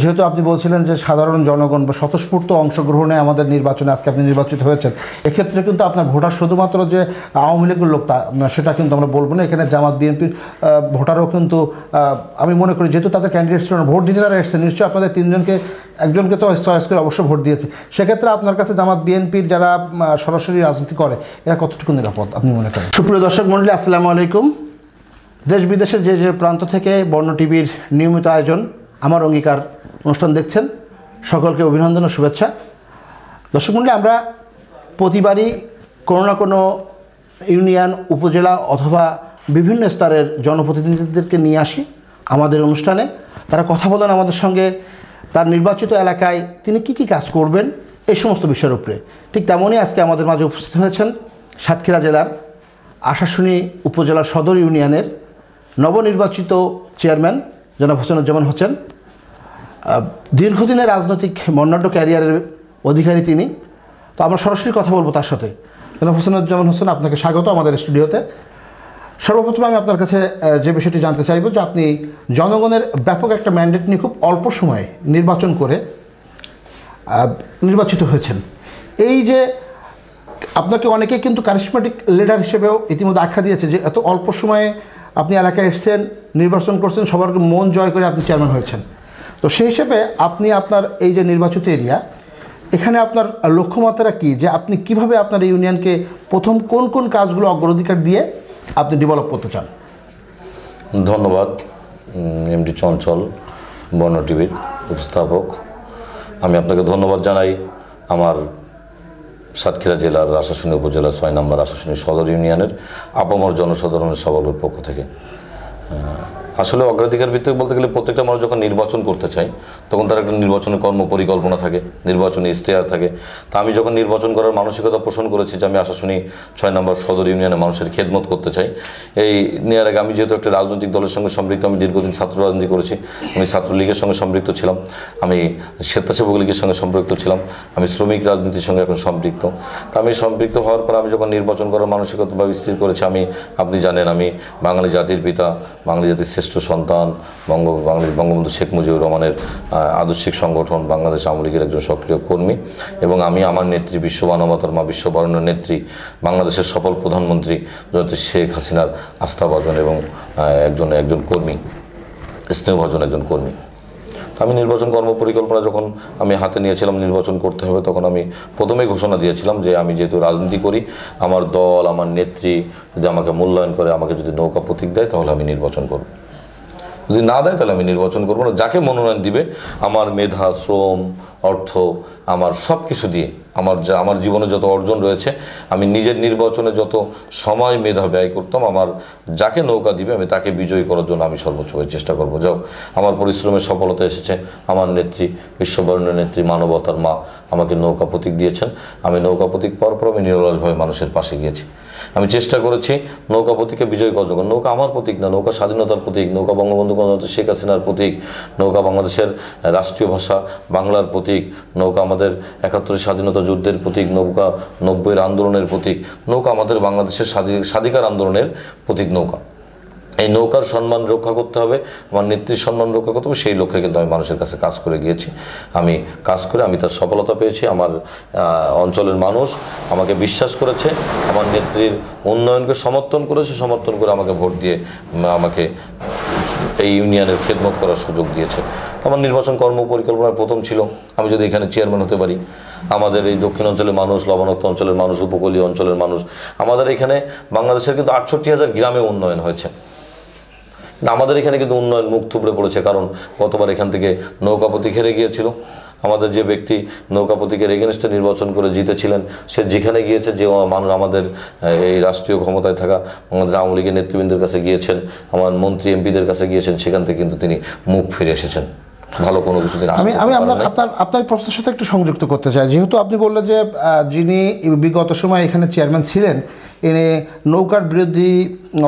যেহেতু আপনি বলছিলেন যে সাধারণ জনগণ বা স্বতঃস্ফূর্ত অংশগ্রহণে আমাদের নির্বাচনে আজকে আপনি নির্বাচিত হয়েছেন এক্ষেত্রে কিন্তু আপনার ভোটার শুধুমাত্র যে আওয়ামী লীগের লোক তা সেটা কিন্তু আমরা বলবো না এখানে জামাত বিএনপির ভোটারও কিন্তু আমি মনে করি যেহেতু তাদের ক্যান্ডিডেট ছিল ভোট দিতে তারা এসছে নিশ্চয়ই আপনাদের তিনজনকে একজনকে তো চয়েস করে অবশ্যই ভোট দিয়েছে সেক্ষেত্রে আপনার কাছে জামাত বিএনপির যারা সরাসরি রাজনীতি করে এরা কতটুকু নিরাপদ আপনি মনে করেন সুপ্রিয় দর্শক মন্ডলী আসসালামু আলাইকুম দেশ বিদেশের যে যে প্রান্ত থেকে বর্ণ টিভির নিয়মিত আয়োজন আমার অঙ্গীকার অনুষ্ঠান দেখছেন সকলকে অভিনন্দন ও শুভেচ্ছা দর্শক মন্ডলী আমরা প্রতিবারই কোনো না কোনো ইউনিয়ন উপজেলা অথবা বিভিন্ন স্তরের জনপ্রতিনিধিদেরকে নিয়ে আসি আমাদের অনুষ্ঠানে তারা কথা বলেন আমাদের সঙ্গে তার নির্বাচিত এলাকায় তিনি কি কি কাজ করবেন এই সমস্ত বিষয়ের উপরে ঠিক তেমনই আজকে আমাদের মাঝে উপস্থিত হয়েছেন সাতক্ষীরা জেলার আশাশুনি উপজেলা সদর ইউনিয়নের নবনির্বাচিত চেয়ারম্যান জনাব হোসেনুজ্জামান হোসেন দীর্ঘদিনের রাজনৈতিক মর্নাট্য ক্যারিয়ারের অধিকারী তিনি তো আমরা সরাসরি কথা বলবো তার সাথে জনাব হোসেনুজ্জামান হোসেন আপনাকে স্বাগত আমাদের স্টুডিওতে সর্বপ্রথম আমি আপনার কাছে যে বিষয়টি জানতে চাইব যে আপনি জনগণের ব্যাপক একটা ম্যান্ডেট নিয়ে খুব অল্প সময়ে নির্বাচন করে নির্বাচিত হয়েছেন এই যে আপনাকে অনেকেই কিন্তু কারিশমেটিক লিডার হিসেবেও ইতিমধ্যে আখ্যা দিয়েছে যে এত অল্প সময়ে আপনি এলাকায় এসছেন নির্বাচন করছেন সবার মন জয় করে আপনি চেয়ারম্যান হয়েছেন তো সেই হিসেবে আপনি আপনার এই যে নির্বাচিত এরিয়া এখানে আপনার লক্ষ্যমাত্রা কি যে আপনি কিভাবে আপনার ইউনিয়নকে প্রথম কোন কোন কাজগুলো অগ্রাধিকার দিয়ে আপনি ডেভেলপ করতে চান ধন্যবাদ এমডি চঞ্চল বর্ণ টিভির উপস্থাপক আমি আপনাকে ধন্যবাদ জানাই আমার সাতক্ষীরা জেলার রাশাসনী উপজেলা ছয় নম্বর রাশাসনী সদর ইউনিয়নের আপামর জনসাধারণের সবার পক্ষ থেকে আসলে অগ্রাধিকার ভিত্তিক বলতে গেলে প্রত্যেকটা মানুষ যখন নির্বাচন করতে চায় তখন তার একটা নির্বাচনের কর্ম পরিকল্পনা থাকে নির্বাচনী ইশতেহার থাকে তা আমি যখন নির্বাচন করার মানসিকতা পোষণ করেছি যে আমি আশাশুনি ছয় নম্বর সদর ইউনিয়নে মানুষের খেদমত করতে চাই এই নেওয়ার আগে আমি যেহেতু একটা রাজনৈতিক দলের সঙ্গে সম্পৃক্ত আমি দীর্ঘদিন ছাত্র রাজনীতি করেছি আমি ছাত্রলীগের সঙ্গে সম্পৃক্ত ছিলাম আমি স্বেচ্ছাসেবক লীগের সঙ্গে সম্পৃক্ত ছিলাম আমি শ্রমিক রাজনীতির সঙ্গে এখন সম্পৃক্ত তা আমি সম্পৃক্ত হওয়ার পর আমি যখন নির্বাচন করার মানসিকতাভাবে স্থির করেছি আমি আপনি জানেন আমি বাঙালি জাতির পিতা বাঙালি জাতির শ্রেষ্ঠ সন্তান বঙ্গ বাংলাদেশ বঙ্গবন্ধু শেখ মুজিবুর রহমানের আদর্শিক সংগঠন বাংলাদেশ আওয়ামী লীগের একজন সক্রিয় কর্মী এবং আমি আমার নেত্রী বিশ্ব মানবতার মা বিশ্ববরণ্য নেত্রী বাংলাদেশের সফল প্রধানমন্ত্রী জনতা শেখ হাসিনার আস্থাভাজন এবং একজন একজন কর্মী স্নেহভাজন একজন কর্মী আমি নির্বাচন কর্মপরিকল্পনা যখন আমি হাতে নিয়েছিলাম নির্বাচন করতে হবে তখন আমি প্রথমে ঘোষণা দিয়েছিলাম যে আমি যেহেতু রাজনীতি করি আমার দল আমার নেত্রী যদি আমাকে মূল্যায়ন করে আমাকে যদি নৌকা প্রতীক দেয় তাহলে আমি নির্বাচন করব যদি না দেয় তাহলে আমি নির্বাচন করবো না যাকে মনোনয়ন দিবে আমার মেধা শ্রম অর্থ আমার সব কিছু দিয়ে আমার যা আমার জীবনে যত অর্জন রয়েছে আমি নিজের নির্বাচনে যত সময় মেধা ব্যয় করতাম আমার যাকে নৌকা দিবে আমি তাকে বিজয়ী করার জন্য আমি সর্বোচ্চভাবে চেষ্টা করবো যাও আমার পরিশ্রমের সফলতা এসেছে আমার নেত্রী বিশ্ববরণ্য নেত্রী মানবতার মা আমাকে নৌকা প্রতীক দিয়েছেন আমি নৌকা প্রতীক পাওয়ার পর আমি নিরলসভাবে মানুষের পাশে গিয়েছি আমি চেষ্টা করেছি নৌকা প্রতীকে বিজয় করার নৌকা আমার প্রতীক না নৌকা স্বাধীনতার প্রতীক নৌকা বঙ্গবন্ধু গণতন্ত্র শেখ হাসিনার প্রতীক নৌকা বাংলাদেশের রাষ্ট্রীয় ভাষা বাংলার প্রতীক নৌকা আমাদের একাত্তরের স্বাধীনতা যুদ্ধের প্রতীক নৌকা নব্বইয়ের আন্দোলনের প্রতীক নৌকা আমাদের বাংলাদেশের স্বাধীন স্বাধিকার আন্দোলনের প্রতীক নৌকা এই নৌকার সম্মান রক্ষা করতে হবে আমার নেত্রীর সম্মান রক্ষা করতে হবে সেই লক্ষ্যে কিন্তু আমি মানুষের কাছে কাজ করে গিয়েছি আমি কাজ করে আমি তার সফলতা পেয়েছি আমার অঞ্চলের মানুষ আমাকে বিশ্বাস করেছে আমার নেত্রীর উন্নয়নকে সমর্থন করেছে সমর্থন করে আমাকে ভোট দিয়ে আমাকে এই ইউনিয়নের খেদমত করার সুযোগ দিয়েছে আমার নির্বাচন কর্ম পরিকল্পনার প্রথম ছিল আমি যদি এখানে চেয়ারম্যান হতে পারি আমাদের এই দক্ষিণ অঞ্চলের মানুষ লবণাক্ত অঞ্চলের মানুষ উপকূলীয় অঞ্চলের মানুষ আমাদের এখানে বাংলাদেশের কিন্তু আটষট্টি হাজার গ্রামে উন্নয়ন হয়েছে আমাদের এখানে কিন্তু উন্নয়ন মুখ থুবড়ে পড়েছে কারণ গতবার এখান থেকে নৌকা প্রতীক হেরে গিয়েছিল আমাদের যে ব্যক্তি নৌকা রেগেনস্টে নির্বাচন করে জিতেছিলেন সে যেখানে গিয়েছে যে মানুষ আমাদের এই রাষ্ট্রীয় ক্ষমতায় থাকা আমাদের আওয়ামী লীগের নেতৃবৃন্দের কাছে গিয়েছেন আমার মন্ত্রী এমপিদের কাছে গিয়েছেন সেখান থেকে কিন্তু তিনি মুখ ফিরে এসেছেন ভালো কোনো কিছু আমি আমি আপনার আপনার আপনার প্রশ্নের সাথে একটু সংযুক্ত করতে চাই যেহেতু আপনি বললেন যে যিনি বিগত সময় এখানে চেয়ারম্যান ছিলেন এনে নৌকার বিরোধী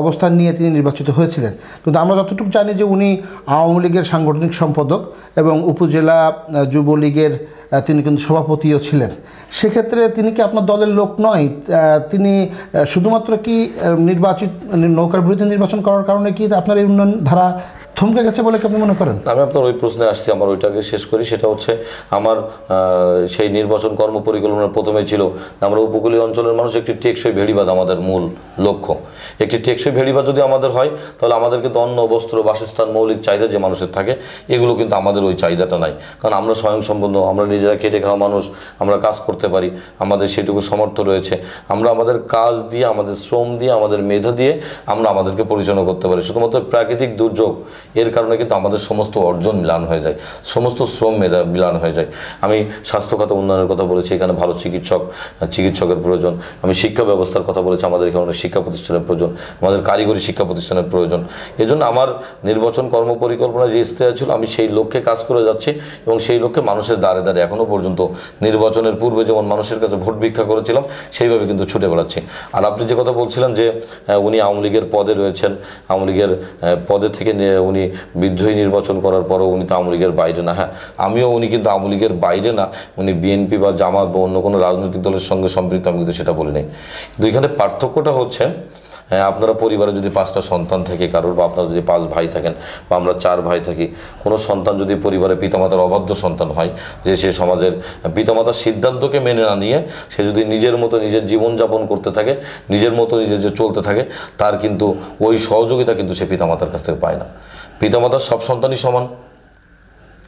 অবস্থান নিয়ে তিনি নির্বাচিত হয়েছিলেন কিন্তু আমরা যতটুকু জানি যে উনি আওয়ামী লীগের সাংগঠনিক সম্পাদক এবং উপজেলা যুবলীগের তিনি কিন্তু সভাপতিও ছিলেন সেক্ষেত্রে তিনি কি আপনার দলের লোক নয় তিনি শুধুমাত্র কি নির্বাচিত নৌকার বিরুদ্ধে নির্বাচন করার কারণে কি আপনার এই উন্নয়ন ধারা থমকে গেছে বলে আপনি মনে করেন আমি আপনার ওই প্রশ্নে আসছি আমার ওইটাকে শেষ করি সেটা হচ্ছে আমার সেই নির্বাচন কর্ম পরিকল্পনার প্রথমে ছিল আমরা উপকূলীয় অঞ্চলের মানুষ একটি টেকসই ভেড়িবাদ আমাদের মূল লক্ষ্য একটি টেকসই ভেড়িবাদ যদি আমাদের হয় তাহলে আমাদের কিন্তু অন্ন বস্ত্র বাসস্থান মৌলিক চাহিদা যে মানুষের থাকে এগুলো কিন্তু আমাদের ওই চাহিদাটা নাই কারণ আমরা স্বয়ং সম্পন্ন আমরা নিজেরা খেটে খাওয়া মানুষ আমরা কাজ করতে পারি আমাদের সেটুকু সমর্থ রয়েছে আমরা আমাদের কাজ দিয়ে আমাদের শ্রম দিয়ে আমাদের মেধা দিয়ে আমরা আমাদেরকে পরিচালনা করতে পারি শুধুমাত্র প্রাকৃতিক দুর্যোগ এর কারণে কিন্তু আমাদের সমস্ত অর্জন মিলান হয়ে যায় সমস্ত শ্রম মেধা মিলান হয়ে যায় আমি স্বাস্থ্য উন্নয়নের কথা বলেছি এখানে ভালো চিকিৎসক চিকিৎসকের প্রয়োজন আমি শিক্ষা ব্যবস্থার কথা বলেছি আমাদের এখানে শিক্ষা প্রতিষ্ঠানের প্রয়োজন আমাদের কারিগরি শিক্ষা প্রতিষ্ঠানের প্রয়োজন এজন্য আমার নির্বাচন কর্ম পরিকল্পনা যে ইস্তেহা ছিল আমি সেই লক্ষ্যে কাজ করে যাচ্ছি এবং সেই লক্ষ্যে মানুষের দ্বারে দ্বারে এখনও পর্যন্ত নির্বাচনের পূর্বে যেমন মানুষের কাছে ভোট ভিক্ষা করেছিলাম সেইভাবে কিন্তু ছুটে বেড়াচ্ছি আর আপনি যে কথা বলছিলেন যে উনি আওয়ামী লীগের পদে রয়েছেন আওয়ামী লীগের পদে থেকে উনি উনি বিদ্রোহী নির্বাচন করার পরেও উনি তো আওয়ামী লীগের বাইরে না হ্যাঁ আমিও উনি কিন্তু আওয়ামী লীগের বাইরে না উনি বিএনপি বা জামাত বা অন্য কোনো রাজনৈতিক দলের সঙ্গে সম্পৃক্ত আমি কিন্তু সেটা বলি নাই কিন্তু এখানে পার্থক্যটা হচ্ছে হ্যাঁ আপনারা পরিবারে যদি পাঁচটা সন্তান থাকে কারোর বা আপনারা যদি পাঁচ ভাই থাকেন বা আমরা চার ভাই থাকি কোনো সন্তান যদি পরিবারে পিতামাতার অবাধ্য সন্তান হয় যে সে সমাজের পিতামাতার সিদ্ধান্তকে মেনে না নিয়ে সে যদি নিজের মতো নিজের জীবনযাপন করতে থাকে নিজের মতো নিজের যে চলতে থাকে তার কিন্তু ওই সহযোগিতা কিন্তু সে পিতামাতার কাছ থেকে পায় না পিতামাতার সব সন্তানই সমান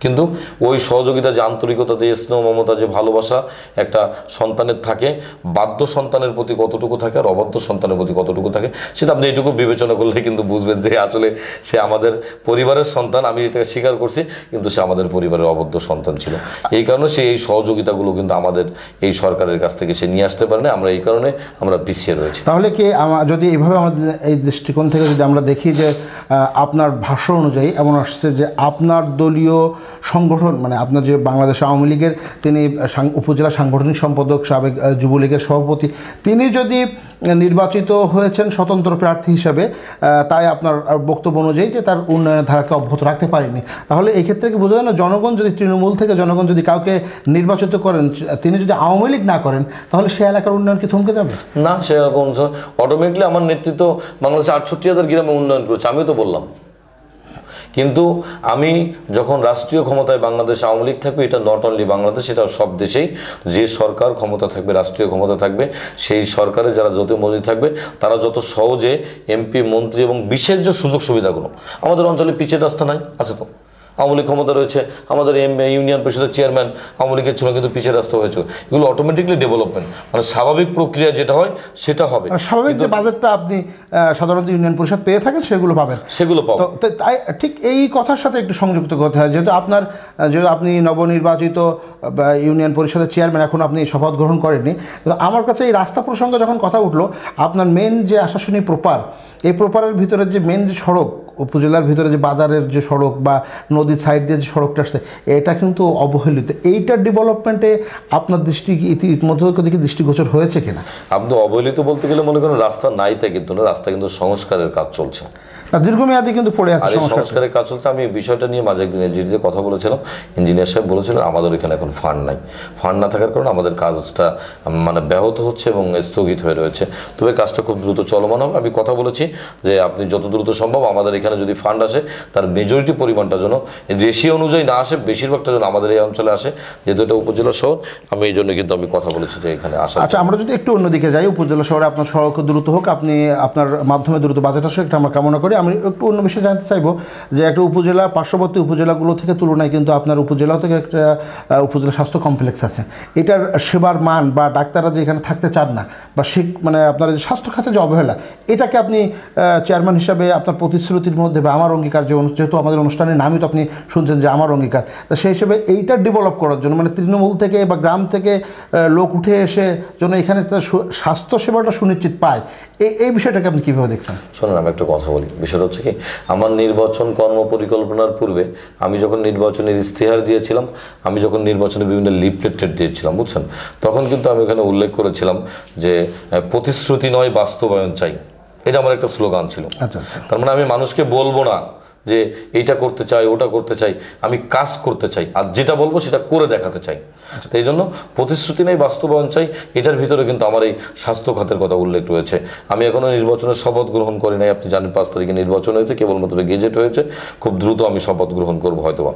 কিন্তু ওই সহযোগিতা যে আন্তরিকতা যে স্নেহ মমতা যে ভালোবাসা একটা সন্তানের থাকে বাধ্য সন্তানের প্রতি কতটুকু থাকে আর অবাধ্য সন্তানের প্রতি কতটুকু থাকে সেটা আপনি এইটুকু বিবেচনা করলে কিন্তু বুঝবেন যে আসলে সে আমাদের পরিবারের সন্তান আমি এটাকে স্বীকার করছি কিন্তু সে আমাদের পরিবারের অবাধ্য সন্তান ছিল এই কারণে সে এই সহযোগিতাগুলো কিন্তু আমাদের এই সরকারের কাছ থেকে সে নিয়ে আসতে পারে না আমরা এই কারণে আমরা পিছিয়ে রয়েছি তাহলে কি যদি এভাবে আমাদের এই দৃষ্টিকোণ থেকে যদি আমরা দেখি যে আপনার ভাষ্য অনুযায়ী এমন আসছে যে আপনার দলীয় সংগঠন মানে আপনার যে বাংলাদেশ আওয়ামী লীগের তিনি উপজেলা সাংগঠনিক সম্পাদক সাবেক যুবলীগের সভাপতি তিনি যদি নির্বাচিত হয়েছেন স্বতন্ত্র প্রার্থী হিসাবে তাই আপনার বক্তব্য অনুযায়ী যে তার উন্নয়নের ধারাকে অব্যাহত রাখতে পারেনি তাহলে এক্ষেত্রে কি বোঝা যায় না জনগণ যদি তৃণমূল থেকে জনগণ যদি কাউকে নির্বাচিত করেন তিনি যদি আওয়ামী লীগ না করেন তাহলে সে এলাকার উন্নয়ন কি থমকে যাবে না সে এলাকার অটোমেটিকলি আমার নেতৃত্ব বাংলাদেশে আটষট্টি হাজার গ্রামে উন্নয়ন করেছে আমিও তো বললাম কিন্তু আমি যখন রাষ্ট্রীয় ক্ষমতায় বাংলাদেশ আওয়ামী লীগ থাকবে এটা নট অনলি বাংলাদেশ এটা সব দেশেই যে সরকার ক্ষমতা থাকবে রাষ্ট্রীয় ক্ষমতা থাকবে সেই সরকারে যারা যত মন্ত্রী থাকবে তারা যত সহজে এমপি মন্ত্রী এবং বিশেষ যে সুযোগ সুবিধাগুলো আমাদের অঞ্চলে পিছিয়ে রাস্তা নাই আছে তো আওয়ামী লীগ ক্ষমতা রয়েছে আমাদের এম ইউনিয়ন পরিষদের চেয়ারম্যান আওয়ামী লীগের ছিল কিন্তু পিছিয়ে রাস্তা হয়েছে এগুলো অটোমেটিকলি ডেভেলপমেন্ট মানে স্বাভাবিক প্রক্রিয়া যেটা হয় সেটা হবে স্বাভাবিক যে বাজেটটা আপনি সাধারণত ইউনিয়ন পরিষদ পেয়ে থাকেন সেগুলো পাবেন সেগুলো পাবেন তাই ঠিক এই কথার সাথে একটু সংযুক্ত করতে হয় যেহেতু আপনার যেহেতু আপনি নবনির্বাচিত ইউনিয়ন পরিষদের চেয়ারম্যান এখন আপনি শপথ গ্রহণ করেননি আমার কাছে এই রাস্তা প্রসঙ্গে যখন কথা উঠলো আপনার মেন যে আশাশুনি প্রপার এই প্রপারের ভিতরে যে মেন যে সড়ক উপজেলার ভিতরে যে বাজারের যে সড়ক বা নদীর সাইড দিয়ে যে সড়কটা আসছে এটা কিন্তু অবহেলিত এইটার ডেভেলপমেন্টে আপনার দৃষ্টি ইতিমধ্যে দিকে দৃষ্টিগোচর হয়েছে কিনা আপনি অবহেলিত বলতে গেলে মনে করেন রাস্তা নাই তাই কিন্তু না রাস্তা কিন্তু সংস্কারের কাজ চলছে দীর্ঘমেয়াদী কিন্তু পড়ে আছে সংস্কারের কাজ চলছে আমি এই বিষয়টা নিয়ে মাঝে একদিন ইঞ্জিনিয়ার কথা বলেছিলাম ইঞ্জিনিয়ার সাহেব বলেছিলেন আমাদের এখানে এখন ফান্ড নাই ফান্ড না থাকার কারণে আমাদের কাজটা মানে ব্যাহত হচ্ছে এবং স্থগিত হয়ে রয়েছে তবে কাজটা খুব দ্রুত চলমান হবে আমি কথা বলেছি যে আপনি যত দ্রুত সম্ভব আমাদের এখানে এখানে যদি ফান্ড আসে তার মেজরিটি পরিমাণটা যেন রেশিও অনুযায়ী না আসে বেশিরভাগটা যেন আমাদের এই অঞ্চলে আসে যেহেতু এটা উপজেলা শহর আমি এই জন্য কিন্তু আমি কথা বলেছি যে এখানে আসা আচ্ছা আমরা যদি একটু অন্যদিকে যাই উপজেলা শহরে আপনার সড়ক দ্রুত হোক আপনি আপনার মাধ্যমে দ্রুত বাজেট আসে এটা আমরা কামনা করি আমি একটু অন্য বিষয়ে জানতে চাইবো যে একটা উপজেলা পার্শ্ববর্তী উপজেলাগুলো থেকে তুলনায় কিন্তু আপনার উপজেলা থেকে একটা উপজেলা স্বাস্থ্য কমপ্লেক্স আছে এটার সেবার মান বা ডাক্তাররা যে এখানে থাকতে চান না বা মানে আপনার যে স্বাস্থ্য খাতে যে অবহেলা এটাকে আপনি চেয়ারম্যান হিসাবে আপনার প্রতিশ্রুতির মধ্যে বা আমার অঙ্গীকার যে যেহেতু আমাদের অনুষ্ঠানের নামই তো আপনি শুনছেন যে আমার অঙ্গীকার তা সেই হিসেবে এইটা ডেভেলপ করার জন্য মানে তৃণমূল থেকে বা গ্রাম থেকে লোক উঠে এসে যেন এখানে তার স্বাস্থ্যসেবাটা সুনিশ্চিত পায় এই এই বিষয়টাকে আপনি কীভাবে দেখছেন শোনেন আমি একটা কথা বলি বিষয়টা হচ্ছে কি আমার নির্বাচন কর্ম পরিকল্পনার পূর্বে আমি যখন নির্বাচনের ইস্তেহার দিয়েছিলাম আমি যখন নির্বাচনে বিভিন্ন লিপলেটেড দিয়েছিলাম বুঝছেন তখন কিন্তু আমি এখানে উল্লেখ করেছিলাম যে প্রতিশ্রুতি নয় বাস্তবায়ন চাই এটা আমার একটা স্লোগান ছিল আচ্ছা, আচ্ছা। তার মানে আমি মানুষকে বলবো না যে এইটা করতে চাই ওটা করতে চাই আমি কাজ করতে চাই আর যেটা বলবো সেটা করে দেখাতে চাই তো এই জন্য প্রতিশ্রুতি নেই বাস্তবায়ন চাই এটার ভিতরে কিন্তু আমার এই স্বাস্থ্য খাতের কথা উল্লেখ রয়েছে আমি এখনও নির্বাচনের শপথ গ্রহণ করি নাই আপনি জানেন পাঁচ তারিখে নির্বাচন হয়েছে কেবলমাত্র গেজেট হয়েছে খুব দ্রুত আমি শপথ গ্রহণ করবো হয়তোবা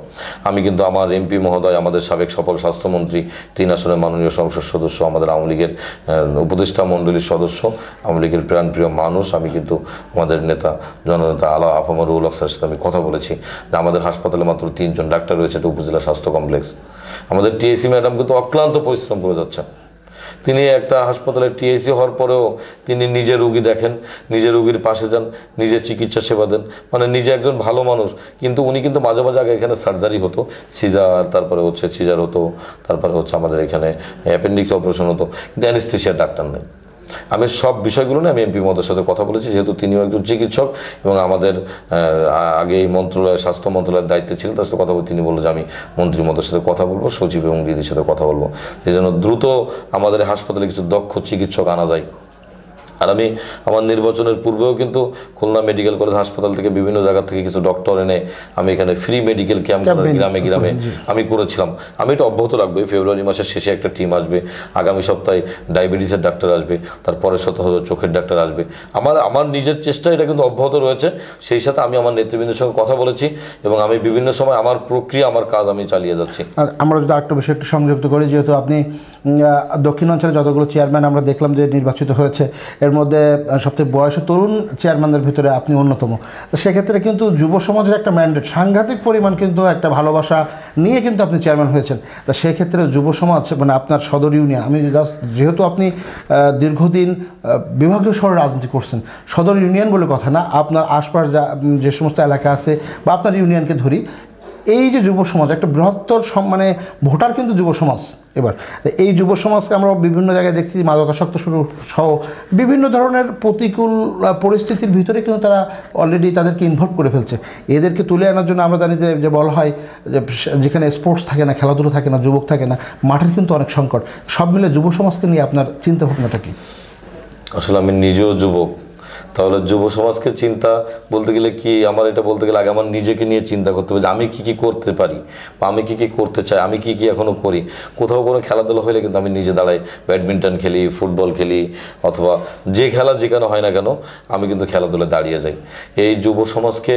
আমি কিন্তু আমার এমপি মহোদয় আমাদের সাবেক সফল স্বাস্থ্যমন্ত্রী তিন আসনের মাননীয় সংসদ সদস্য আমাদের আওয়ামী লীগের উপদেষ্টা মণ্ডলীর সদস্য আওয়ামী লীগের প্রাণপ্রিয় মানুষ আমি কিন্তু আমাদের নেতা জননেতা আলা আফমরুল আফসার সাথে আমি কথা বলেছি যে আমাদের হাসপাতালে মাত্র তিনজন ডাক্তার রয়েছে এটা উপজেলা স্বাস্থ্য কমপ্লেক্স আমাদের টিএসি ম্যাডাম কিন্তু অক্লান্ত পরিশ্রম করে যাচ্ছেন তিনি একটা হাসপাতালে টিএসি হওয়ার পরেও তিনি নিজের রুগী দেখেন নিজের রুগীর পাশে যান নিজে চিকিৎসা সেবা দেন মানে নিজে একজন ভালো মানুষ কিন্তু উনি কিন্তু মাঝে মাঝে আগে এখানে সার্জারি হতো সিজার তারপরে হচ্ছে সিজার হতো তারপরে হচ্ছে আমাদের এখানে অ্যাপেন্ডিক্স অপারেশন হতো কিন্তু অ্যানিস্থেশিয়ার ডাক্তার নেই আমি সব বিষয়গুলো নিয়ে আমি এমপি মহোদয়ের সাথে কথা বলেছি যেহেতু তিনিও একজন চিকিৎসক এবং আমাদের আগে এই মন্ত্রণালয় স্বাস্থ্য মন্ত্রণালয়ের দায়িত্বে ছিলেন তার সাথে কথা বলে তিনি বললো যে আমি মন্ত্রী মহোদয়ের সাথে কথা বলবো সচিব এবং দিদির সাথে কথা বলবো সেই জন্য দ্রুত আমাদের হাসপাতালে কিছু দক্ষ চিকিৎসক আনা যায় আর আমি আমার নির্বাচনের পূর্বেও কিন্তু খুলনা মেডিকেল কলেজ হাসপাতাল থেকে বিভিন্ন জায়গা থেকে কিছু ডক্টর এনে আমি এখানে ফ্রি মেডিকেল ক্যাম্প গ্রামে গ্রামে আমি করেছিলাম আমি এটা অব্যাহত রাখবো ফেব্রুয়ারি মাসের শেষে একটা টিম আসবে আগামী সপ্তাহে ডায়াবেটিসের ডাক্তার আসবে তারপরের সপ্তাহ চোখের ডাক্তার আসবে আমার আমার নিজের চেষ্টা এটা কিন্তু অব্যাহত রয়েছে সেই সাথে আমি আমার নেতৃবৃন্দের সঙ্গে কথা বলেছি এবং আমি বিভিন্ন সময় আমার প্রক্রিয়া আমার কাজ আমি চালিয়ে যাচ্ছি আর আমরা যদি আরেকটা বিষয় একটু সংযুক্ত করি যেহেতু আপনি দক্ষিণ অঞ্চলে যতগুলো চেয়ারম্যান আমরা দেখলাম যে নির্বাচিত হয়েছে এর এর মধ্যে সবচেয়ে বয়স তরুণ চেয়ারম্যানদের ভিতরে আপনি অন্যতম তো সেক্ষেত্রে কিন্তু যুব সমাজের একটা ম্যান্ডেট সাংঘাতিক পরিমাণ কিন্তু একটা ভালোবাসা নিয়ে কিন্তু আপনি চেয়ারম্যান হয়েছেন তা সেক্ষেত্রে যুব সমাজ মানে আপনার সদর ইউনিয়ন আমি যেহেতু আপনি দীর্ঘদিন বিভাগীয় স্বর রাজনীতি করছেন সদর ইউনিয়ন বলে কথা না আপনার আশপাশ যে সমস্ত এলাকা আছে বা আপনার ইউনিয়নকে ধরি এই যে যুব সমাজ একটা বৃহত্তর মানে ভোটার কিন্তু যুব সমাজ এবার এই যুব সমাজকে আমরা বিভিন্ন জায়গায় দেখছি মাদকাসক্ত শুরু সহ বিভিন্ন ধরনের প্রতিকূল পরিস্থিতির ভিতরে কিন্তু তারা অলরেডি তাদেরকে ইনভলভ করে ফেলছে এদেরকে তুলে আনার জন্য আমরা জানি যে বলা হয় যে যেখানে স্পোর্টস থাকে না খেলাধুলো থাকে না যুবক থাকে না মাঠের কিন্তু অনেক সংকট সব মিলে যুব সমাজকে নিয়ে আপনার চিন্তা ভাবনা থাকি আসলে আমি নিজেও যুবক তাহলে যুব সমাজকে চিন্তা বলতে গেলে কি আমার এটা বলতে গেলে আগে আমার নিজেকে নিয়ে চিন্তা করতে হবে যে আমি কি কি করতে পারি বা আমি কি কি করতে চাই আমি কি কি এখনও করি কোথাও কোনো খেলাধুলা হলে কিন্তু আমি নিজে দাঁড়াই ব্যাডমিন্টন খেলি ফুটবল খেলি অথবা যে খেলা যেখানে হয় না কেন আমি কিন্তু খেলাধুলায় দাঁড়িয়ে যাই এই যুব সমাজকে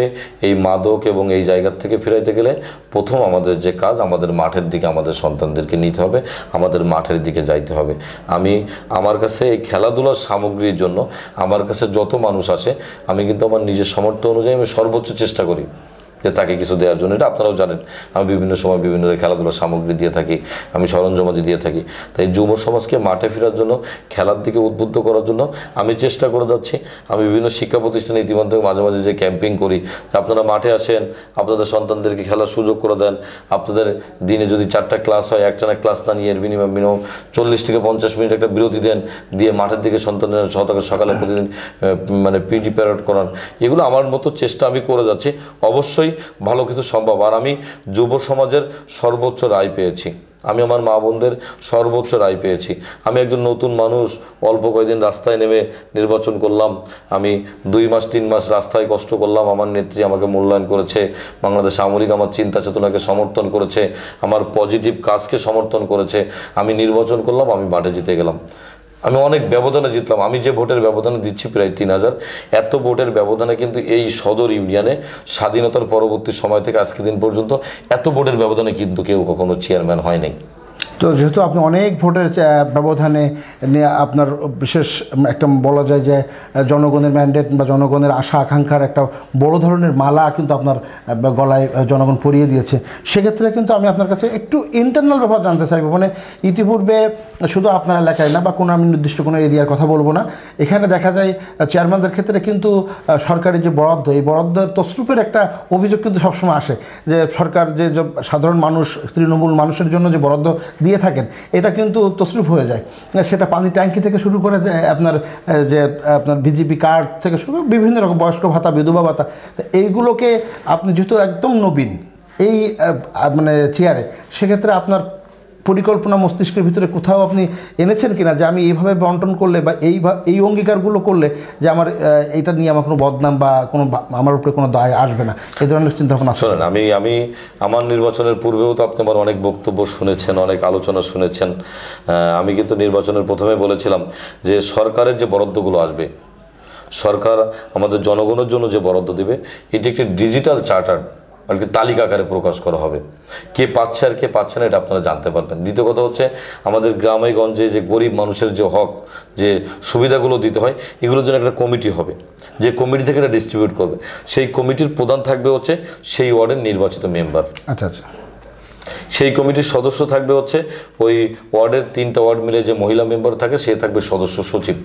এই মাদক এবং এই জায়গার থেকে ফেরাইতে গেলে প্রথম আমাদের যে কাজ আমাদের মাঠের দিকে আমাদের সন্তানদেরকে নিতে হবে আমাদের মাঠের দিকে যাইতে হবে আমি আমার কাছে এই খেলাধুলার সামগ্রীর জন্য আমার কাছে যত মানুষ আছে আমি কিন্তু আমার নিজের সমর্থ অনুযায়ী আমি সর্বোচ্চ চেষ্টা করি যে তাকে কিছু দেওয়ার জন্য এটা আপনারাও জানেন আমি বিভিন্ন সময় বিভিন্ন খেলাধুলার সামগ্রী দিয়ে থাকি আমি সরঞ্জামাদি দিয়ে থাকি তাই যুব সমাজকে মাঠে ফেরার জন্য খেলার দিকে উদ্বুদ্ধ করার জন্য আমি চেষ্টা করে যাচ্ছি আমি বিভিন্ন শিক্ষা প্রতিষ্ঠানে ইতিমধ্যে মাঝে মাঝে যে ক্যাম্পিং করি আপনারা মাঠে আসেন আপনাদের সন্তানদেরকে খেলার সুযোগ করে দেন আপনাদের দিনে যদি চারটা ক্লাস হয় একটানা ক্লাস না নিয়ে এর বিনিময় মিনিমাম চল্লিশ থেকে পঞ্চাশ মিনিট একটা বিরতি দেন দিয়ে মাঠের দিকে সন্তানদের সন্তানের সকালে প্রতিদিন মানে পিডি প্যারড করান এগুলো আমার মতো চেষ্টা আমি করে যাচ্ছি অবশ্যই ভালো কিছু সম্ভব আর আমি যুব সমাজের সর্বোচ্চ রায় পেয়েছি আমি আমার মা বোনদের সর্বোচ্চ রায় পেয়েছি আমি একজন নতুন মানুষ অল্প কয়েকদিন রাস্তায় নেমে নির্বাচন করলাম আমি দুই মাস তিন মাস রাস্তায় কষ্ট করলাম আমার নেত্রী আমাকে মূল্যায়ন করেছে বাংলাদেশ সামরিক আমার চিন্তা চেতনাকে সমর্থন করেছে আমার পজিটিভ কাজকে সমর্থন করেছে আমি নির্বাচন করলাম আমি মাঠে জিতে গেলাম আমি অনেক ব্যবধানে জিতলাম আমি যে ভোটের ব্যবধানে দিচ্ছি প্রায় তিন হাজার এত ভোটের ব্যবধানে কিন্তু এই সদর ইউনিয়নে স্বাধীনতার পরবর্তী সময় থেকে আজকে দিন পর্যন্ত এত ভোটের ব্যবধানে কিন্তু কেউ কখনো চেয়ারম্যান হয় নাই তো যেহেতু আপনি অনেক ভোটের ব্যবধানে আপনার বিশেষ একটা বলা যায় যে জনগণের ম্যান্ডেট বা জনগণের আশা আকাঙ্ক্ষার একটা বড় ধরনের মালা কিন্তু আপনার গলায় জনগণ পরিয়ে দিয়েছে সেক্ষেত্রে কিন্তু আমি আপনার কাছে একটু ইন্টারনাল ব্যাপার জানতে চাইবো মানে ইতিপূর্বে শুধু আপনার এলাকায় না বা কোনো আমি নির্দিষ্ট কোনো এরিয়ার কথা বলবো না এখানে দেখা যায় চেয়ারম্যানদের ক্ষেত্রে কিন্তু সরকারি যে বরাদ্দ এই বরাদ্দের তসরূপের একটা অভিযোগ কিন্তু সবসময় আসে যে সরকার যে সাধারণ মানুষ তৃণমূল মানুষের জন্য যে বরাদ্দ দিয়ে থাকেন এটা কিন্তু তসরুফ হয়ে যায় সেটা পানি ট্যাঙ্কি থেকে শুরু করে আপনার যে আপনার বিজেপি কার্ড থেকে শুরু করে বিভিন্ন রকম বয়স্ক ভাতা বিধবা ভাতা এইগুলোকে আপনি যেহেতু একদম নবীন এই মানে চেয়ারে সেক্ষেত্রে আপনার পরিকল্পনা মস্তিষ্কের ভিতরে কোথাও আপনি এনেছেন কিনা যে আমি এইভাবে বন্টন করলে বা এই এই অঙ্গীকারগুলো করলে যে আমার এটা নিয়ে আমার কোনো বদনাম বা কোনো আমার উপরে কোনো দায় আসবে না এই ধরনের চিন্তা ভাবনা শোনেন আমি আমি আমার নির্বাচনের পূর্বেও তো আপনি আমার অনেক বক্তব্য শুনেছেন অনেক আলোচনা শুনেছেন আমি কিন্তু নির্বাচনের প্রথমে বলেছিলাম যে সরকারের যে বরাদ্দগুলো আসবে সরকার আমাদের জনগণের জন্য যে বরাদ্দ দেবে এটি একটি ডিজিটাল চার্টার আর তালিকা আকারে প্রকাশ করা হবে কে পাচ্ছে আর কে পাচ্ছে না এটা আপনারা জানতে পারবেন দ্বিতীয় কথা হচ্ছে আমাদের গ্রামে গঞ্জে যে গরিব মানুষের যে হক যে সুবিধাগুলো দিতে হয় এগুলোর জন্য একটা কমিটি হবে যে কমিটি থেকে এটা ডিস্ট্রিবিউট করবে সেই কমিটির প্রধান থাকবে হচ্ছে সেই ওয়ার্ডের নির্বাচিত মেম্বার আচ্ছা আচ্ছা সেই কমিটির সদস্য থাকবে হচ্ছে ওই ওয়ার্ডের তিনটা ওয়ার্ড মিলে যে মহিলা মেম্বার থাকে সে থাকবে সদস্য সচিব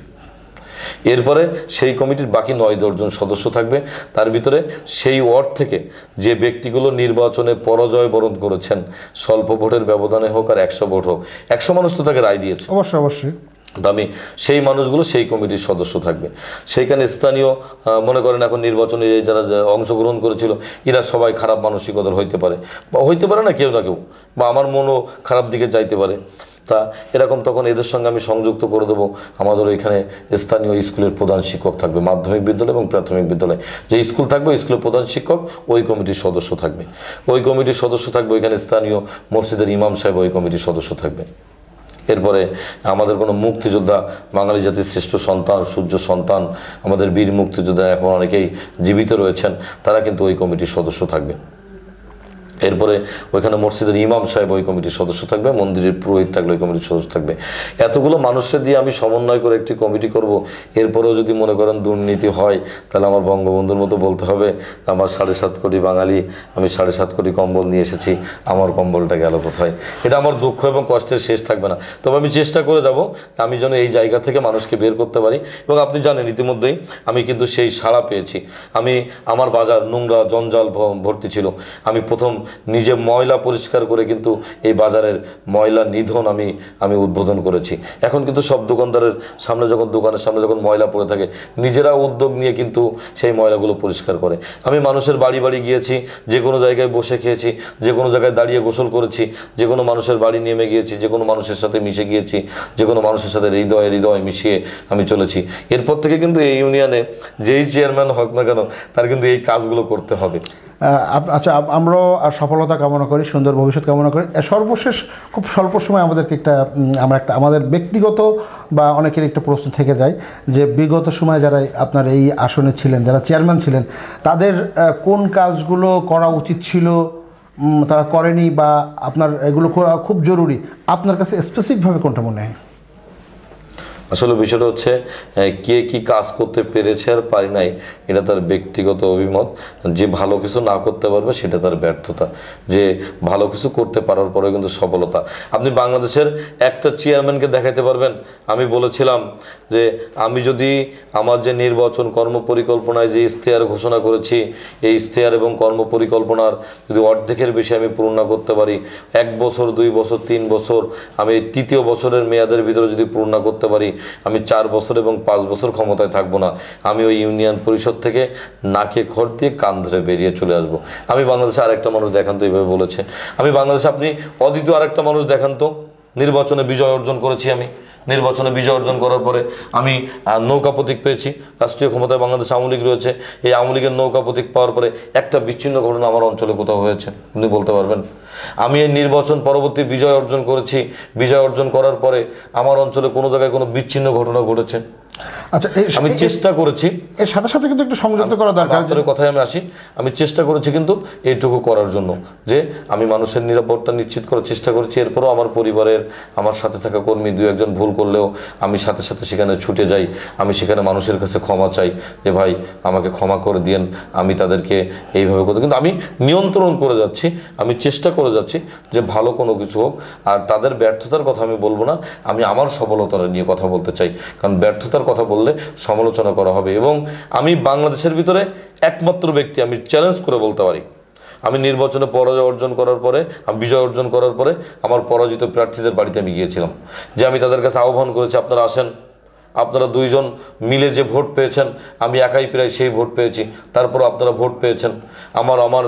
এরপরে সেই কমিটির বাকি নয় দশজন সদস্য থাকবে তার ভিতরে সেই ওয়ার্ড থেকে যে ব্যক্তিগুলো নির্বাচনে পরাজয় বরণ করেছেন স্বল্প ভোটের ব্যবধানে হোক আর একশো ভোট হোক একশো মানুষ তো তাকে রায় দিয়েছে অবশ্যই অবশ্যই দামি সেই মানুষগুলো সেই কমিটির সদস্য থাকবে সেইখানে স্থানীয় মনে করেন এখন নির্বাচনে যারা অংশগ্রহণ করেছিল এরা সবাই খারাপ মানসিকতার হইতে পারে বা হইতে পারে না কেউ না কেউ বা আমার মনও খারাপ দিকে যাইতে পারে তা এরকম তখন এদের সঙ্গে আমি সংযুক্ত করে দেবো আমাদের এখানে স্থানীয় স্কুলের প্রধান শিক্ষক থাকবে মাধ্যমিক বিদ্যালয় এবং প্রাথমিক বিদ্যালয় যে স্কুল থাকবে স্কুলের প্রধান শিক্ষক ওই কমিটির সদস্য থাকবে ওই কমিটির সদস্য থাকবে ওইখানে স্থানীয় মসজিদের ইমাম সাহেব ওই কমিটির সদস্য থাকবে এরপরে আমাদের কোনো মুক্তিযোদ্ধা বাঙালি জাতির শ্রেষ্ঠ সন্তান সূর্য সন্তান আমাদের বীর মুক্তিযোদ্ধা এখন অনেকেই জীবিত রয়েছেন তারা কিন্তু ওই কমিটির সদস্য থাকবেন এরপরে ওইখানে মসজিদের ইমাম সাহেব ওই কমিটির সদস্য থাকবে মন্দিরের পুরোহিত থাকলে ওই কমিটির সদস্য থাকবে এতগুলো মানুষের দিয়ে আমি সমন্বয় করে একটি কমিটি করব এরপরেও যদি মনে করেন দুর্নীতি হয় তাহলে আমার বঙ্গবন্ধুর মতো বলতে হবে আমার সাড়ে সাত কোটি বাঙালি আমি সাড়ে সাত কোটি কম্বল নিয়ে এসেছি আমার কম্বলটা গেল কোথায় এটা আমার দুঃখ এবং কষ্টের শেষ থাকবে না তবে আমি চেষ্টা করে যাব আমি যেন এই জায়গা থেকে মানুষকে বের করতে পারি এবং আপনি জানেন ইতিমধ্যেই আমি কিন্তু সেই সাড়া পেয়েছি আমি আমার বাজার নোংরা জঞ্জাল ভর্তি ছিল আমি প্রথম নিজে ময়লা পরিষ্কার করে কিন্তু এই বাজারের ময়লা নিধন আমি আমি উদ্বোধন করেছি এখন কিন্তু সব দোকানদারের সামনে যখন দোকানের সামনে যখন ময়লা পড়ে থাকে নিজেরা উদ্যোগ নিয়ে কিন্তু সেই ময়লাগুলো পরিষ্কার করে আমি মানুষের বাড়ি বাড়ি গিয়েছি যে কোনো জায়গায় বসে খেয়েছি যে কোনো জায়গায় দাঁড়িয়ে গোসল করেছি যে কোনো মানুষের বাড়ি নেমে গিয়েছি যে কোনো মানুষের সাথে মিশে গিয়েছি যে কোনো মানুষের সাথে হৃদয় হৃদয় মিশিয়ে আমি চলেছি এরপর থেকে কিন্তু এই ইউনিয়নে যেই চেয়ারম্যান হোক না কেন তার কিন্তু এই কাজগুলো করতে হবে আচ্ছা আমরাও আর সফলতা কামনা করি সুন্দর ভবিষ্যৎ কামনা করি সর্বশেষ খুব স্বল্প সময় আমাদেরকে একটা আমরা একটা আমাদের ব্যক্তিগত বা অনেকের একটা প্রশ্ন থেকে যায় যে বিগত সময় যারা আপনার এই আসনে ছিলেন যারা চেয়ারম্যান ছিলেন তাদের কোন কাজগুলো করা উচিত ছিল তারা করেনি বা আপনার এগুলো করা খুব জরুরি আপনার কাছে স্পেসিফিকভাবে কোনটা মনে হয় আসলে বিষয়টা হচ্ছে কে কি কাজ করতে পেরেছে আর পারি নাই এটা তার ব্যক্তিগত অভিমত যে ভালো কিছু না করতে পারবে সেটা তার ব্যর্থতা যে ভালো কিছু করতে পারার পরেও কিন্তু সফলতা আপনি বাংলাদেশের একটা চেয়ারম্যানকে দেখাতে পারবেন আমি বলেছিলাম যে আমি যদি আমার যে নির্বাচন কর্ম পরিকল্পনায় যে ইশতেহার ঘোষণা করেছি এই ইশতেহার এবং কর্ম পরিকল্পনার যদি অর্ধেকের বেশি আমি পূর্ণ করতে পারি এক বছর দুই বছর তিন বছর আমি তৃতীয় বছরের মেয়াদের ভিতরে যদি পূর্ণ করতে পারি আমি চার বছর এবং পাঁচ বছর ক্ষমতায় থাকবো না আমি ওই ইউনিয়ন পরিষদ থেকে নাকে খড় দিয়ে কান ধরে বেরিয়ে চলে আসব। আমি বাংলাদেশে আরেকটা মানুষ দেখান তো এইভাবে বলেছে আমি বাংলাদেশে আপনি অদ্বিতীয় আরেকটা মানুষ দেখান তো নির্বাচনে বিজয় অর্জন করেছি আমি নির্বাচনে বিজয় অর্জন করার পরে আমি নৌকা প্রতীক পেয়েছি রাষ্ট্রীয় ক্ষমতায় বাংলাদেশ আওয়ামী লীগ রয়েছে এই আওয়ামী লীগের নৌকা প্রতীক পাওয়ার পরে একটা বিচ্ছিন্ন ঘটনা আমার অঞ্চলে কোথাও হয়েছে আপনি বলতে পারবেন আমি এই নির্বাচন পরবর্তী বিজয় অর্জন করেছি বিজয় অর্জন করার পরে আমার অঞ্চলে কোনো জায়গায় কোনো বিচ্ছিন্ন ঘটনা ঘটেছে আচ্ছা আমি চেষ্টা করেছি এর সাথে সাথে কিন্তু একটু সংযুক্ত করা দরকার আপনার কথায় আমি আসি আমি চেষ্টা করেছি কিন্তু এইটুকু করার জন্য যে আমি মানুষের নিরাপত্তা নিশ্চিত করার চেষ্টা করেছি এরপরও আমার পরিবারের আমার সাথে থাকা কর্মী দু একজন ভুল করলেও আমি সাথে সাথে সেখানে ছুটে যাই আমি সেখানে মানুষের কাছে ক্ষমা চাই যে ভাই আমাকে ক্ষমা করে দিয়েন আমি তাদেরকে এইভাবে করতে কিন্তু আমি নিয়ন্ত্রণ করে যাচ্ছি আমি চেষ্টা করে যাচ্ছি যে ভালো কোনো কিছু হোক আর তাদের ব্যর্থতার কথা আমি বলবো না আমি আমার সফলতার নিয়ে কথা বলতে চাই কারণ ব্যর্থতার কথা বললে সমালোচনা করা হবে এবং আমি বাংলাদেশের ভিতরে একমাত্র ব্যক্তি আমি চ্যালেঞ্জ করে বলতে পারি আমি নির্বাচনে পরাজয় অর্জন করার পরে আমি বিজয় অর্জন করার পরে আমার পরাজিত প্রার্থীদের বাড়িতে আমি গিয়েছিলাম যে আমি তাদের কাছে আহ্বান করেছি আপনারা আসেন আপনারা দুইজন মিলে যে ভোট পেয়েছেন আমি একাই প্রায় সেই ভোট পেয়েছি তারপর আপনারা ভোট পেয়েছেন আমার আমার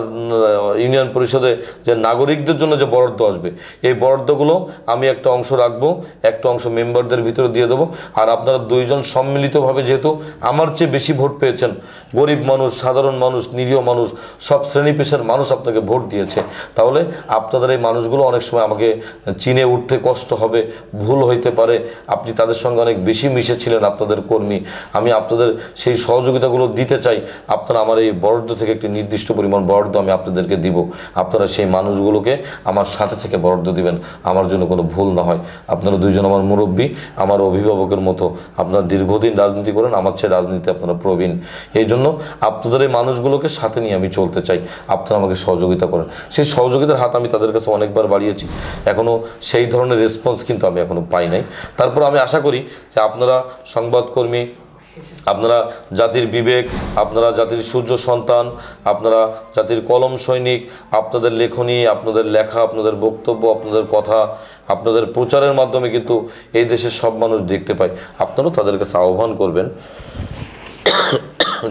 ইউনিয়ন পরিষদে যে নাগরিকদের জন্য যে বরাদ্দ আসবে এই বরাদ্দগুলো আমি একটা অংশ রাখবো একটা অংশ মেম্বারদের ভিতরে দিয়ে দেবো আর আপনারা দুইজন সম্মিলিতভাবে যেহেতু আমার চেয়ে বেশি ভোট পেয়েছেন গরিব মানুষ সাধারণ মানুষ নিরীহ মানুষ সব শ্রেণী পেশার মানুষ আপনাকে ভোট দিয়েছে তাহলে আপনাদের এই মানুষগুলো অনেক সময় আমাকে চিনে উঠতে কষ্ট হবে ভুল হইতে পারে আপনি তাদের সঙ্গে অনেক বেশি মিশে পুলিশে ছিলেন আপনাদের কর্মী আমি আপনাদের সেই সহযোগিতাগুলো দিতে চাই আপনারা আমার এই বরাদ্দ থেকে একটি নির্দিষ্ট পরিমাণ বরাদ্দ আমি আপনাদেরকে দিব আপনারা সেই মানুষগুলোকে আমার সাথে থেকে বরাদ্দ দিবেন আমার জন্য কোনো ভুল না হয় আপনারা দুইজন আমার মুরব্বী আমার অভিভাবকের মতো আপনারা দীর্ঘদিন রাজনীতি করেন আমার চেয়ে রাজনীতি আপনারা প্রবীণ এই জন্য আপনাদের এই মানুষগুলোকে সাথে নিয়ে আমি চলতে চাই আপনারা আমাকে সহযোগিতা করেন সেই সহযোগিতার হাত আমি তাদের কাছে অনেকবার বাড়িয়েছি এখনও সেই ধরনের রেসপন্স কিন্তু আমি এখনও পাই নাই তারপর আমি আশা করি যে আপনারা সংবাদকর্মী আপনারা জাতির বিবেক আপনারা জাতির সূর্য সন্তান আপনারা জাতির কলম সৈনিক আপনাদের লেখনী আপনাদের লেখা আপনাদের বক্তব্য আপনাদের কথা আপনাদের প্রচারের মাধ্যমে কিন্তু এই দেশের সব মানুষ দেখতে পায় আপনারাও তাদের কাছে আহ্বান করবেন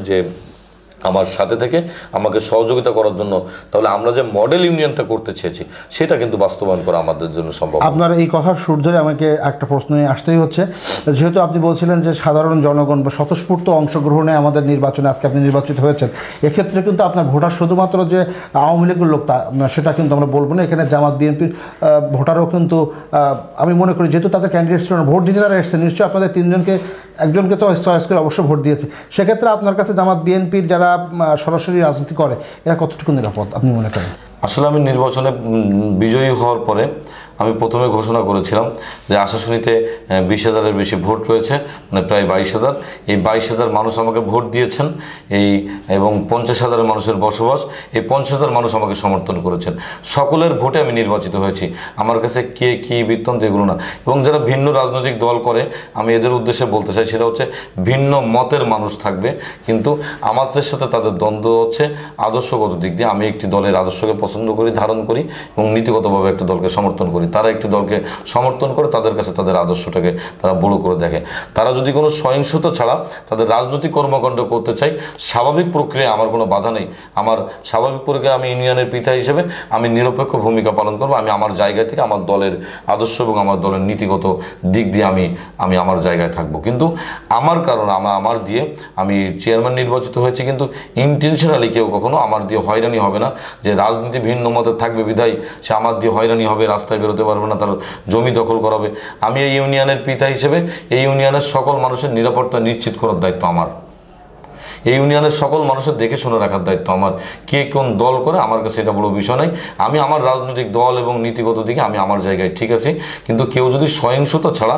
যে আমার সাথে থেকে আমাকে সহযোগিতা করার জন্য তাহলে আমরা যে মডেল ইউনিয়নটা করতে চেয়েছি সেটা কিন্তু বাস্তবায়ন করা আমাদের জন্য সম্ভব আপনার এই কথার সূর্যে আমাকে একটা প্রশ্ন আসতেই হচ্ছে যেহেতু আপনি বলছিলেন যে সাধারণ জনগণ বা স্বতঃস্ফূর্ত অংশগ্রহণে আমাদের নির্বাচনে আজকে আপনি নির্বাচিত হয়েছেন এক্ষেত্রে কিন্তু আপনার ভোটার শুধুমাত্র যে আওয়ামী লীগের লোক তা সেটা কিন্তু আমরা বলবো না এখানে জামাত বিএনপির ভোটারও কিন্তু আমি মনে করি যেহেতু তাদের ক্যান্ডিডেট ছিল ভোট দিতে তারা এসছে নিশ্চয়ই আপনাদের তিনজনকে একজনকে তো চয়েস করে অবশ্য ভোট দিয়েছে সেক্ষেত্রে আপনার কাছে জামাত বিএনপির যারা যারা সরাসরি রাজনীতি করে এরা কতটুকু নিরাপদ আপনি মনে করেন আসলে আমি নির্বাচনে বিজয়ী হওয়ার পরে আমি প্রথমে ঘোষণা করেছিলাম যে আশাশুনিতে বিশ হাজারের বেশি ভোট রয়েছে মানে প্রায় বাইশ হাজার এই বাইশ হাজার মানুষ আমাকে ভোট দিয়েছেন এই এবং পঞ্চাশ হাজার মানুষের বসবাস এই পঞ্চাশ হাজার মানুষ আমাকে সমর্থন করেছেন সকলের ভোটে আমি নির্বাচিত হয়েছি আমার কাছে কে কী বৃত্তান্ত এগুলো না এবং যারা ভিন্ন রাজনৈতিক দল করে আমি এদের উদ্দেশ্যে বলতে চাই সেটা হচ্ছে ভিন্ন মতের মানুষ থাকবে কিন্তু আমাদের সাথে তাদের দ্বন্দ্ব হচ্ছে আদর্শগত দিক দিয়ে আমি একটি দলের আদর্শকে পছন্দ করি ধারণ করি এবং নীতিগতভাবে একটা দলকে সমর্থন করি তারা একটি দলকে সমর্থন করে তাদের কাছে তাদের আদর্শটাকে তারা বড় করে দেখে তারা যদি কোনো সহিংসতা ছাড়া তাদের রাজনৈতিক কর্মকাণ্ড করতে চাই স্বাভাবিক প্রক্রিয়া আমার কোনো বাধা নেই আমার স্বাভাবিক প্রক্রিয়া আমি ইউনিয়নের পিতা হিসেবে আমি নিরপেক্ষ ভূমিকা পালন করব আমি আমার জায়গা থেকে আমার দলের আদর্শ এবং আমার দলের নীতিগত দিক দিয়ে আমি আমি আমার জায়গায় থাকব কিন্তু আমার কারণে আমার আমার দিয়ে আমি চেয়ারম্যান নির্বাচিত হয়েছি কিন্তু ইন্টেনশনালি কেউ কখনো আমার দিয়ে হয়রানি হবে না যে রাজনীতি ভিন্ন মতে থাকবে বিধায় সে আমার দিয়ে হয়রানি হবে রাস্তায় বেরোতে হতে পারবে না তার জমি দখল করাবে আমি এই ইউনিয়নের পিতা হিসেবে এই ইউনিয়নের সকল মানুষের নিরাপত্তা নিশ্চিত করার দায়িত্ব আমার এই ইউনিয়নের সকল মানুষের দেখে শুনে রাখার দায়িত্ব আমার কে কোন দল করে আমার কাছে এটা বড় বিষয় নাই আমি আমার রাজনৈতিক দল এবং নীতিগত দিকে আমি আমার জায়গায় ঠিক আছি কিন্তু কেউ যদি সহিংসতা ছাড়া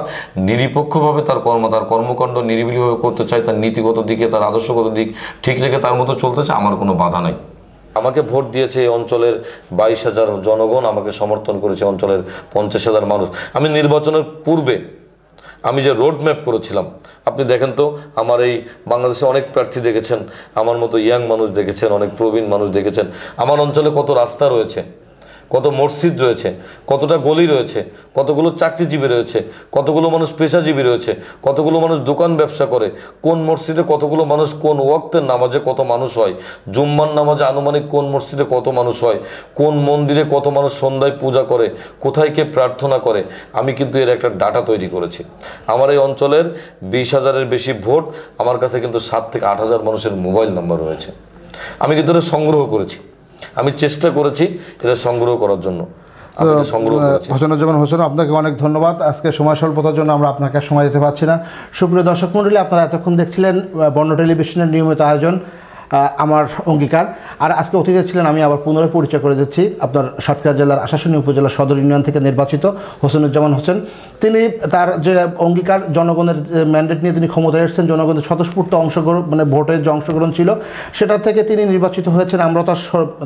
নিরপেক্ষভাবে তার কর্ম তার কর্মকাণ্ড নিরিবিলিভাবে করতে চায় তার নীতিগত দিকে তার আদর্শগত দিক ঠিক রেখে তার মতো চলতে চায় আমার কোনো বাধা নাই আমাকে ভোট দিয়েছে এই অঞ্চলের বাইশ হাজার জনগণ আমাকে সমর্থন করেছে অঞ্চলের পঞ্চাশ হাজার মানুষ আমি নির্বাচনের পূর্বে আমি যে রোডম্যাপ করেছিলাম আপনি দেখেন তো আমার এই বাংলাদেশে অনেক প্রার্থী দেখেছেন আমার মতো ইয়াং মানুষ দেখেছেন অনেক প্রবীণ মানুষ দেখেছেন আমার অঞ্চলে কত রাস্তা রয়েছে কত মসজিদ রয়েছে কতটা গলি রয়েছে কতগুলো চাকরিজীবী রয়েছে কতগুলো মানুষ পেশাজীবী রয়েছে কতগুলো মানুষ দোকান ব্যবসা করে কোন মসজিদে কতগুলো মানুষ কোন ওয়াক্তের নামাজে কত মানুষ হয় জুম্মার নামাজে আনুমানিক কোন মসজিদে কত মানুষ হয় কোন মন্দিরে কত মানুষ সন্ধ্যায় পূজা করে কোথায় কে প্রার্থনা করে আমি কিন্তু এর একটা ডাটা তৈরি করেছি আমার এই অঞ্চলের বিশ হাজারের বেশি ভোট আমার কাছে কিন্তু সাত থেকে আট হাজার মানুষের মোবাইল নাম্বার রয়েছে আমি কিন্তু সংগ্রহ করেছি আমি চেষ্টা করেছি এটা সংগ্রহ করার জন্য হোসেনুজ্জামান হোসেন আপনাকে অনেক ধন্যবাদ আজকে সময় স্বল্পতার জন্য আমরা আপনাকে সময় দিতে পারছি না সুপ্রিয় দর্শক মন্ডলী আপনারা এতক্ষণ দেখছিলেন বর্ণ টেলিভিশনের নিয়মিত আয়োজন আমার অঙ্গীকার আর আজকে অতিথি ছিলেন আমি আবার পুনরায় পরিচয় করে দিচ্ছি আপনার সাতক্ষীরা জেলার আশাসনী উপজেলা সদর ইউনিয়ন থেকে নির্বাচিত হোসেনুজ্জামান হোসেন তিনি তার যে অঙ্গীকার জনগণের ম্যান্ডেট নিয়ে তিনি ক্ষমতায় এসেছেন জনগণের স্বতঃস্ফূর্ত অংশগ্রহণ মানে ভোটের যে অংশগ্রহণ ছিল সেটা থেকে তিনি নির্বাচিত হয়েছেন আমরা তার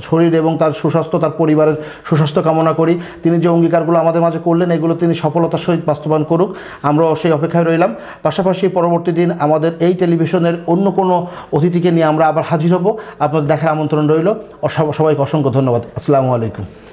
শরীর এবং তার সুস্বাস্থ্য তার পরিবারের সুস্বাস্থ্য কামনা করি তিনি যে অঙ্গীকারগুলো আমাদের মাঝে করলেন এগুলো তিনি সফলতার সহিত বাস্তবায়ন করুক আমরাও সেই অপেক্ষায় রইলাম পাশাপাশি পরবর্তী দিন আমাদের এই টেলিভিশনের অন্য কোনো অতিথিকে নিয়ে আমরা আবার হাজির হব আপনাদের দেখার আমন্ত্রণ রইল সবাইকে অসংখ্য ধন্যবাদ আসসালামু আলাইকুম